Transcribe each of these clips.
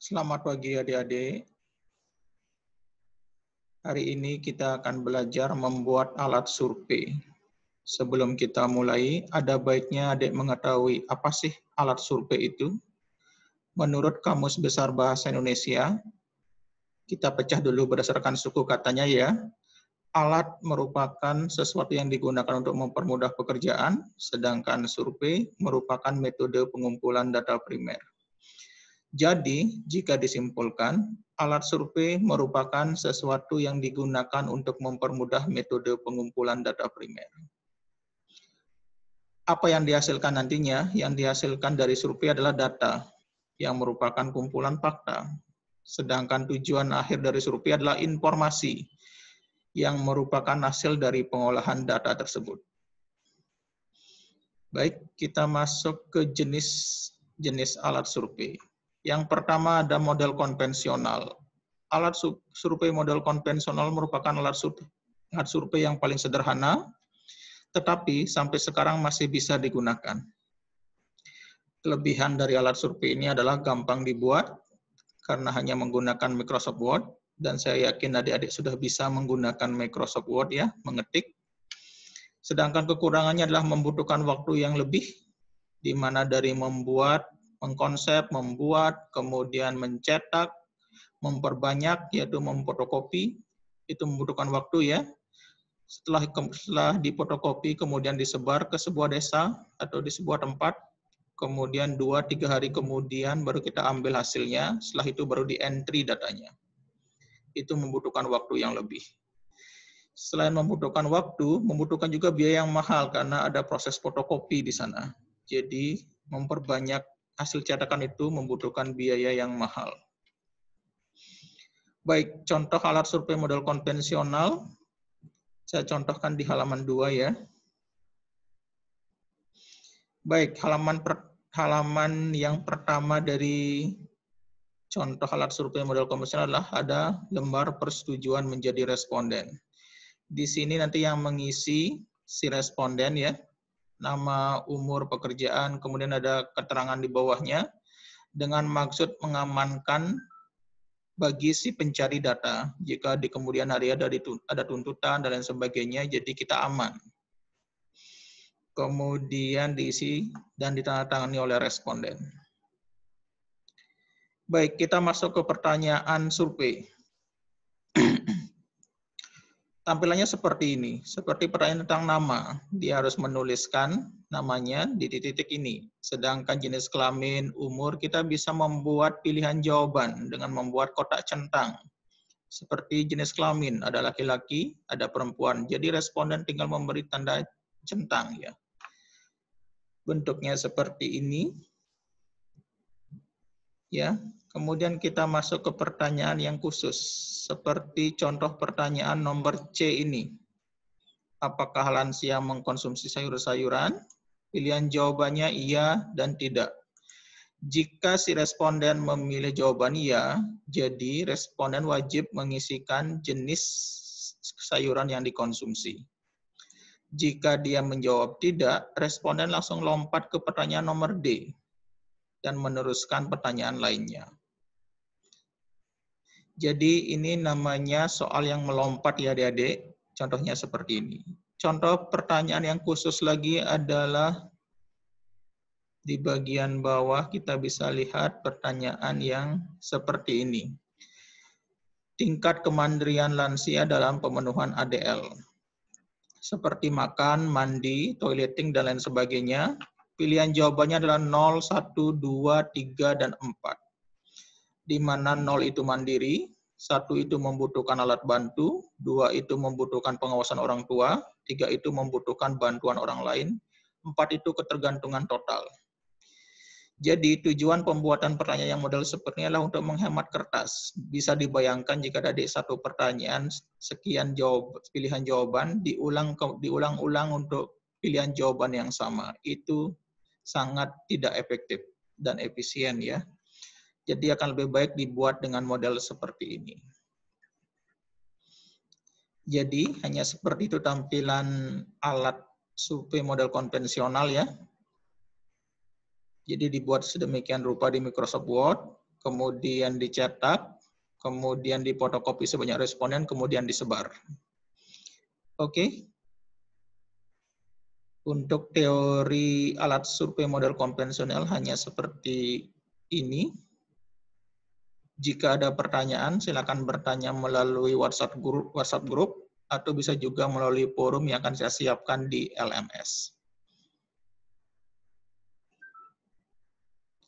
Selamat pagi adik-adik. Hari ini kita akan belajar membuat alat survei. Sebelum kita mulai, ada baiknya adik mengetahui apa sih alat survei itu. Menurut Kamus Besar Bahasa Indonesia, kita pecah dulu berdasarkan suku katanya ya. Alat merupakan sesuatu yang digunakan untuk mempermudah pekerjaan, sedangkan survei merupakan metode pengumpulan data primer. Jadi, jika disimpulkan, alat survei merupakan sesuatu yang digunakan untuk mempermudah metode pengumpulan data primer. Apa yang dihasilkan nantinya? Yang dihasilkan dari survei adalah data, yang merupakan kumpulan fakta. Sedangkan tujuan akhir dari survei adalah informasi, yang merupakan hasil dari pengolahan data tersebut. Baik, kita masuk ke jenis jenis alat survei. Yang pertama ada model konvensional. Alat survei model konvensional merupakan alat survei, yang paling sederhana, tetapi sampai sekarang masih bisa digunakan. Kelebihan dari alat survei ini adalah gampang dibuat, karena hanya menggunakan Microsoft Word, dan saya yakin adik-adik sudah bisa menggunakan Microsoft Word ya, mengetik. Sedangkan kekurangannya adalah membutuhkan waktu yang lebih, di mana dari membuat mengkonsep, membuat, kemudian mencetak, memperbanyak, yaitu memfotokopi, itu membutuhkan waktu ya. Setelah, setelah dipotokopi, kemudian disebar ke sebuah desa atau di sebuah tempat, kemudian dua tiga hari kemudian baru kita ambil hasilnya, setelah itu baru di entry datanya. Itu membutuhkan waktu yang lebih selain membutuhkan waktu, membutuhkan juga biaya yang mahal karena ada proses fotokopi di sana. Jadi memperbanyak hasil cetakan itu membutuhkan biaya yang mahal. Baik, contoh alat survei model konvensional, saya contohkan di halaman 2 ya. Baik, halaman per, halaman yang pertama dari contoh alat survei model konvensional adalah ada lembar persetujuan menjadi responden. Di sini nanti yang mengisi si responden ya, nama, umur, pekerjaan, kemudian ada keterangan di bawahnya dengan maksud mengamankan bagi si pencari data jika di kemudian hari ada ada tuntutan dan lain sebagainya jadi kita aman. Kemudian diisi dan ditandatangani oleh responden. Baik, kita masuk ke pertanyaan survei. tampilannya seperti ini, seperti pertanyaan tentang nama. Dia harus menuliskan namanya di titik-titik ini. Sedangkan jenis kelamin, umur, kita bisa membuat pilihan jawaban dengan membuat kotak centang. Seperti jenis kelamin, ada laki-laki, ada perempuan. Jadi responden tinggal memberi tanda centang ya. Bentuknya seperti ini. Ya, Kemudian kita masuk ke pertanyaan yang khusus, seperti contoh pertanyaan nomor C ini. Apakah lansia mengkonsumsi sayur-sayuran? Pilihan jawabannya iya dan tidak. Jika si responden memilih jawaban iya, jadi responden wajib mengisikan jenis sayuran yang dikonsumsi. Jika dia menjawab tidak, responden langsung lompat ke pertanyaan nomor D dan meneruskan pertanyaan lainnya. Jadi ini namanya soal yang melompat ya adik-adik. Contohnya seperti ini. Contoh pertanyaan yang khusus lagi adalah di bagian bawah kita bisa lihat pertanyaan yang seperti ini. Tingkat kemandirian lansia dalam pemenuhan ADL. Seperti makan, mandi, toileting, dan lain sebagainya. Pilihan jawabannya adalah 0, 1, 2, 3, dan 4. Di mana 0 itu mandiri, satu itu membutuhkan alat bantu, dua itu membutuhkan pengawasan orang tua, tiga itu membutuhkan bantuan orang lain, empat itu ketergantungan total. Jadi tujuan pembuatan pertanyaan yang model seperti ini adalah untuk menghemat kertas. Bisa dibayangkan jika ada satu pertanyaan sekian jawab pilihan jawaban diulang diulang-ulang untuk pilihan jawaban yang sama. Itu sangat tidak efektif dan efisien ya. Jadi akan lebih baik dibuat dengan model seperti ini. Jadi hanya seperti itu tampilan alat survei model konvensional ya. Jadi dibuat sedemikian rupa di Microsoft Word, kemudian dicetak, kemudian dipotokopi sebanyak responden, kemudian disebar. Oke. Okay. Untuk teori alat survei model konvensional hanya seperti ini. Jika ada pertanyaan, silakan bertanya melalui WhatsApp grup, WhatsApp grup atau bisa juga melalui forum yang akan saya siapkan di LMS.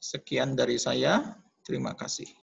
Sekian dari saya. Terima kasih.